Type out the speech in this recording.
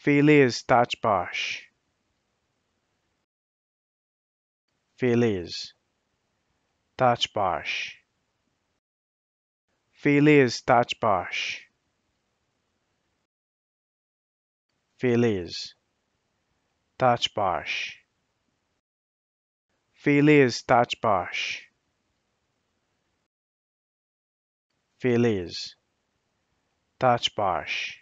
Feliz Tachbash. Feliz Tachbash. Feliz Tachbash. Feliz Tachbash. Feliz Tachbash. Feliz Tachbash.